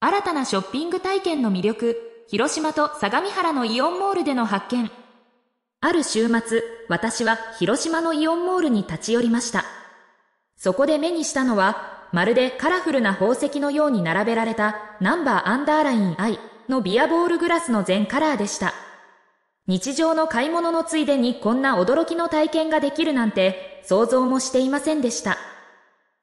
新たなショッピング体験の魅力、広島と相模原のイオンモールでの発見。ある週末、私は広島のイオンモールに立ち寄りました。そこで目にしたのは、まるでカラフルな宝石のように並べられたナンバーアンダーライン I のビアボールグラスの全カラーでした。日常の買い物のついでにこんな驚きの体験ができるなんて想像もしていませんでした。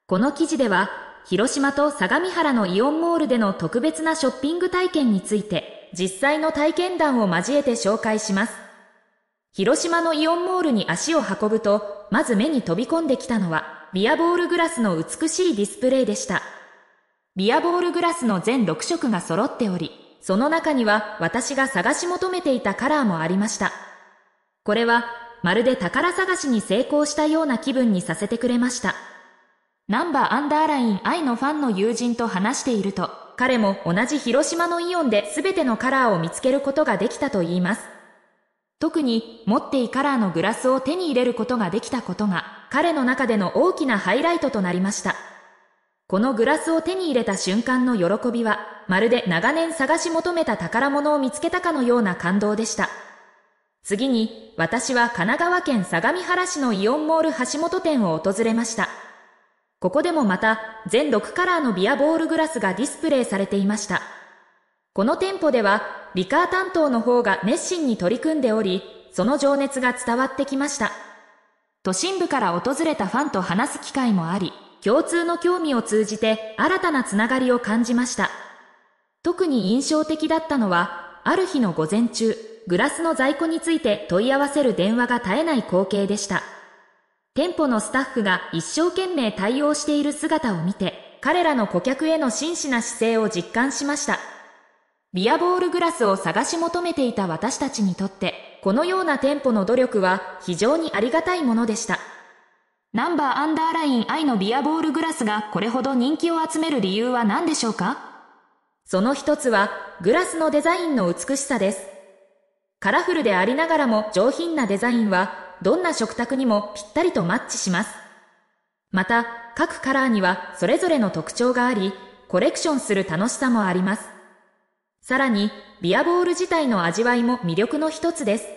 この記事では広島と相模原のイオンモールでの特別なショッピング体験について、実際の体験談を交えて紹介します。広島のイオンモールに足を運ぶと、まず目に飛び込んできたのは、ビアボールグラスの美しいディスプレイでした。ビアボールグラスの全6色が揃っており、その中には私が探し求めていたカラーもありました。これは、まるで宝探しに成功したような気分にさせてくれました。ナンバーアンダーライン愛のファンの友人と話していると、彼も同じ広島のイオンで全てのカラーを見つけることができたと言います。特に持っていカラーのグラスを手に入れることができたことが彼の中での大きなハイライトとなりました。このグラスを手に入れた瞬間の喜びは、まるで長年探し求めた宝物を見つけたかのような感動でした。次に、私は神奈川県相模原市のイオンモール橋本店を訪れました。ここでもまた全6カラーのビアボールグラスがディスプレイされていました。この店舗ではリカー担当の方が熱心に取り組んでおり、その情熱が伝わってきました。都心部から訪れたファンと話す機会もあり、共通の興味を通じて新たなつながりを感じました。特に印象的だったのは、ある日の午前中、グラスの在庫について問い合わせる電話が絶えない光景でした。店舗のスタッフが一生懸命対応している姿を見て、彼らの顧客への真摯な姿勢を実感しました。ビアボールグラスを探し求めていた私たちにとって、このような店舗の努力は非常にありがたいものでした。ナンバーアンダーライン愛のビアボールグラスがこれほど人気を集める理由は何でしょうかその一つは、グラスのデザインの美しさです。カラフルでありながらも上品なデザインは、どんな食卓にもぴったりとマッチします。また、各カラーにはそれぞれの特徴があり、コレクションする楽しさもあります。さらに、ビアボール自体の味わいも魅力の一つです。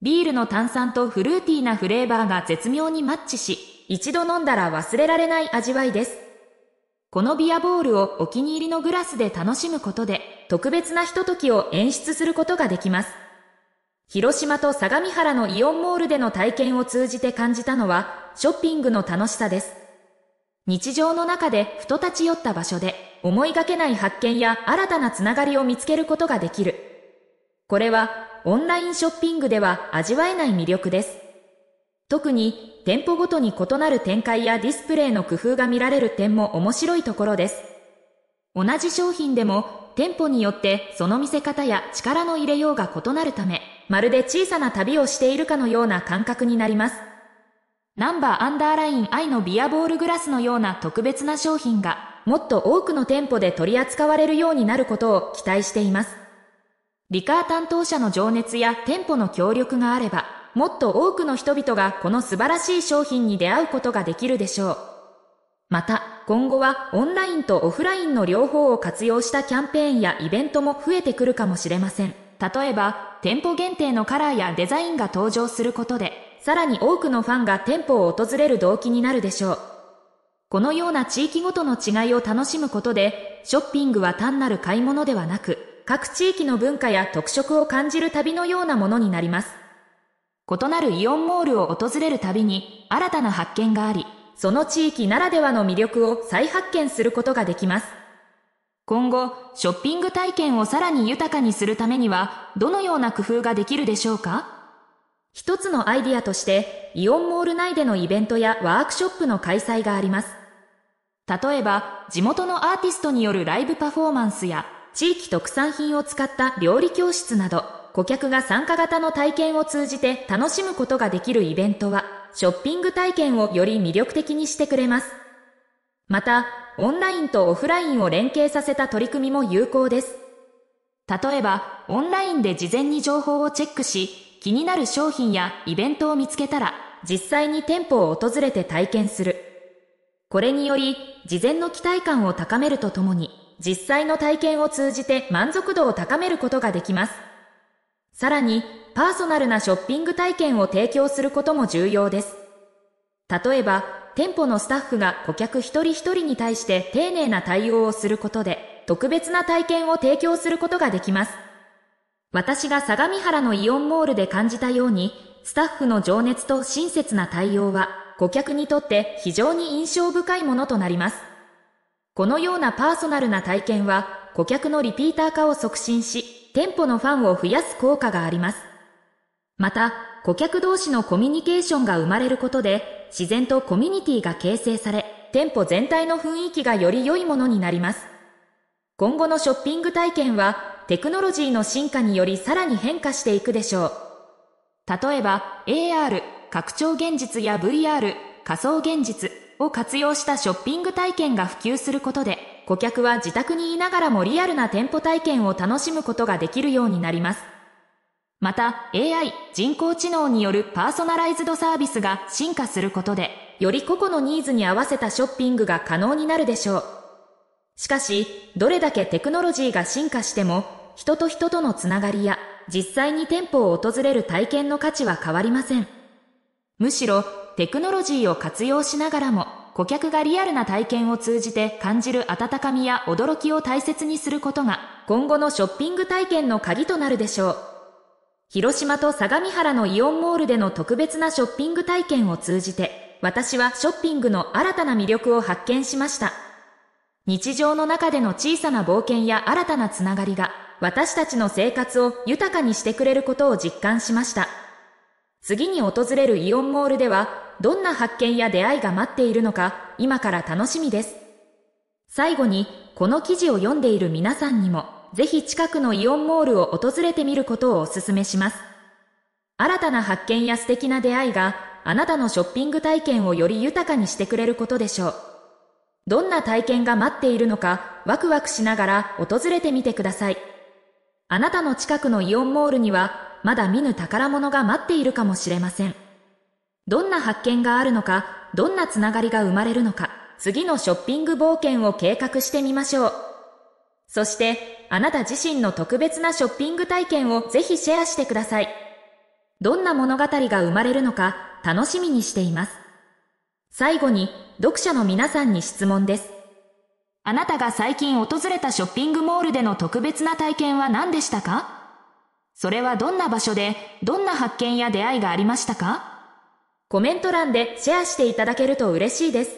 ビールの炭酸とフルーティーなフレーバーが絶妙にマッチし、一度飲んだら忘れられない味わいです。このビアボールをお気に入りのグラスで楽しむことで、特別なひとときを演出することができます。広島と相模原のイオンモールでの体験を通じて感じたのは、ショッピングの楽しさです。日常の中でふと立ち寄った場所で、思いがけない発見や新たなつながりを見つけることができる。これは、オンラインショッピングでは味わえない魅力です。特に、店舗ごとに異なる展開やディスプレイの工夫が見られる点も面白いところです。同じ商品でも、店舗によってその見せ方や力の入れようが異なるため、まるで小さな旅をしているかのような感覚になります。ナンバーアンダーライン I のビアボールグラスのような特別な商品が、もっと多くの店舗で取り扱われるようになることを期待しています。リカー担当者の情熱や店舗の協力があれば、もっと多くの人々がこの素晴らしい商品に出会うことができるでしょう。また、今後はオンラインとオフラインの両方を活用したキャンペーンやイベントも増えてくるかもしれません。例えば、店舗限定のカラーやデザインが登場することで、さらに多くのファンが店舗を訪れる動機になるでしょう。このような地域ごとの違いを楽しむことで、ショッピングは単なる買い物ではなく、各地域の文化や特色を感じる旅のようなものになります。異なるイオンモールを訪れる旅に新たな発見があり、その地域ならではの魅力を再発見することができます。今後、ショッピング体験をさらに豊かにするためには、どのような工夫ができるでしょうか一つのアイディアとして、イオンモール内でのイベントやワークショップの開催があります。例えば、地元のアーティストによるライブパフォーマンスや、地域特産品を使った料理教室など、顧客が参加型の体験を通じて楽しむことができるイベントは、ショッピング体験をより魅力的にしてくれます。また、オンラインとオフラインを連携させた取り組みも有効です。例えば、オンラインで事前に情報をチェックし、気になる商品やイベントを見つけたら、実際に店舗を訪れて体験する。これにより、事前の期待感を高めるとともに、実際の体験を通じて満足度を高めることができます。さらに、パーソナルなショッピング体験を提供することも重要です。例えば、店舗のスタッフが顧客一人一人に対して丁寧な対応をすることで、特別な体験を提供することができます。私が相模原のイオンモールで感じたように、スタッフの情熱と親切な対応は、顧客にとって非常に印象深いものとなります。このようなパーソナルな体験は、顧客のリピーター化を促進し、店舗のファンを増やす効果があります。また、顧客同士のコミュニケーションが生まれることで、自然とコミュニティが形成され、店舗全体の雰囲気がより良いものになります。今後のショッピング体験は、テクノロジーの進化によりさらに変化していくでしょう。例えば、AR、拡張現実や VR、仮想現実を活用したショッピング体験が普及することで、顧客は自宅にいながらもリアルな店舗体験を楽しむことができるようになります。また AI 人工知能によるパーソナライズドサービスが進化することで、より個々のニーズに合わせたショッピングが可能になるでしょう。しかし、どれだけテクノロジーが進化しても、人と人とのつながりや、実際に店舗を訪れる体験の価値は変わりません。むしろ、テクノロジーを活用しながらも、顧客がリアルな体験を通じて感じる温かみや驚きを大切にすることが、今後のショッピング体験の鍵となるでしょう。広島と相模原のイオンモールでの特別なショッピング体験を通じて、私はショッピングの新たな魅力を発見しました。日常の中での小さな冒険や新たなつながりが、私たちの生活を豊かにしてくれることを実感しました。次に訪れるイオンモールでは、どんな発見や出会いが待っているのか、今から楽しみです。最後に、この記事を読んでいる皆さんにも、ぜひ近くのイオンモールを訪れてみることをお勧めします。新たな発見や素敵な出会いがあなたのショッピング体験をより豊かにしてくれることでしょう。どんな体験が待っているのかワクワクしながら訪れてみてください。あなたの近くのイオンモールにはまだ見ぬ宝物が待っているかもしれません。どんな発見があるのか、どんなつながりが生まれるのか、次のショッピング冒険を計画してみましょう。そして、あなた自身の特別なショッピング体験をぜひシェアしてください。どんな物語が生まれるのか楽しみにしています。最後に、読者の皆さんに質問です。あなたが最近訪れたショッピングモールでの特別な体験は何でしたかそれはどんな場所で、どんな発見や出会いがありましたかコメント欄でシェアしていただけると嬉しいです。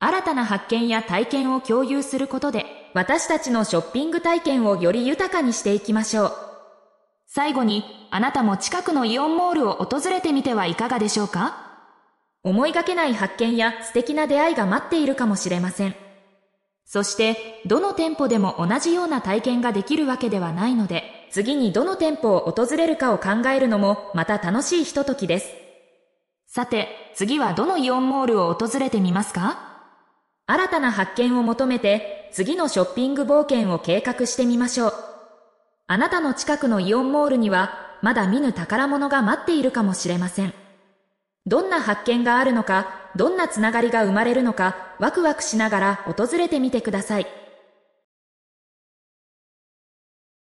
新たな発見や体験を共有することで、私たちのショッピング体験をより豊かにしていきましょう。最後に、あなたも近くのイオンモールを訪れてみてはいかがでしょうか思いがけない発見や素敵な出会いが待っているかもしれません。そして、どの店舗でも同じような体験ができるわけではないので、次にどの店舗を訪れるかを考えるのも、また楽しいひとときです。さて、次はどのイオンモールを訪れてみますか新たな発見を求めて、次のショッピング冒険を計画してみましょう。あなたの近くのイオンモールにはまだ見ぬ宝物が待っているかもしれません。どんな発見があるのか、どんなつながりが生まれるのか、ワクワクしながら訪れてみてください。